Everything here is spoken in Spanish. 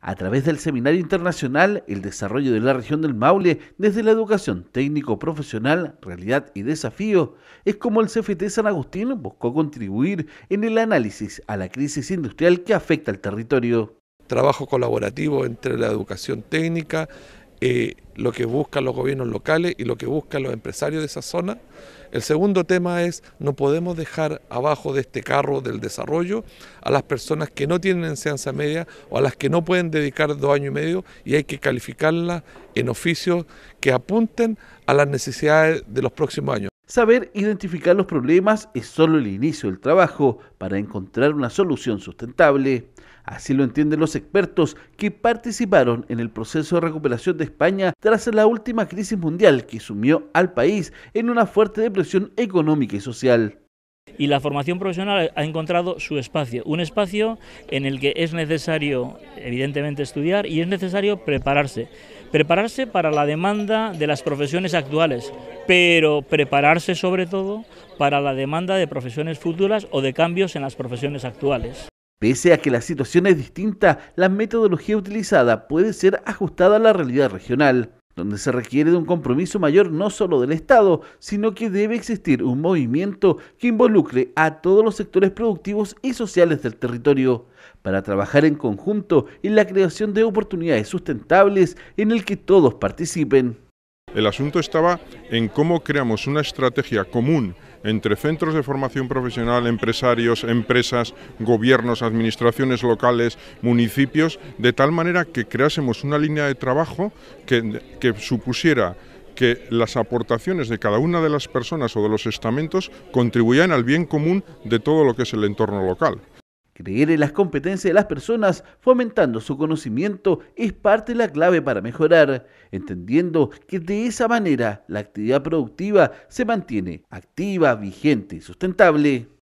a través del Seminario Internacional El Desarrollo de la Región del Maule desde la Educación Técnico-Profesional, Realidad y Desafío, es como el CFT San Agustín buscó contribuir en el análisis a la crisis industrial que afecta al territorio. Trabajo colaborativo entre la educación técnica, eh, lo que buscan los gobiernos locales y lo que buscan los empresarios de esa zona. El segundo tema es, no podemos dejar abajo de este carro del desarrollo a las personas que no tienen enseñanza media o a las que no pueden dedicar dos años y medio y hay que calificarlas en oficios que apunten a las necesidades de los próximos años. Saber identificar los problemas es solo el inicio del trabajo para encontrar una solución sustentable. Así lo entienden los expertos que participaron en el proceso de recuperación de España tras la última crisis mundial que sumió al país en una fuerte depresión económica y social. Y la formación profesional ha encontrado su espacio, un espacio en el que es necesario, evidentemente, estudiar y es necesario prepararse. Prepararse para la demanda de las profesiones actuales, pero prepararse sobre todo para la demanda de profesiones futuras o de cambios en las profesiones actuales. Pese a que la situación es distinta, la metodología utilizada puede ser ajustada a la realidad regional donde se requiere de un compromiso mayor no solo del Estado, sino que debe existir un movimiento que involucre a todos los sectores productivos y sociales del territorio, para trabajar en conjunto en la creación de oportunidades sustentables en el que todos participen. El asunto estaba en cómo creamos una estrategia común entre centros de formación profesional, empresarios, empresas, gobiernos, administraciones locales, municipios, de tal manera que creásemos una línea de trabajo que, supusiera que las aportaciones de cada una de las personas o de los estamentos contribuyan al bien común de todo lo que es el entorno local. Creer en las competencias de las personas, fomentando su conocimiento, es parte de la clave para mejorar, entendiendo que de esa manera la actividad productiva se mantiene activa, vigente y sustentable.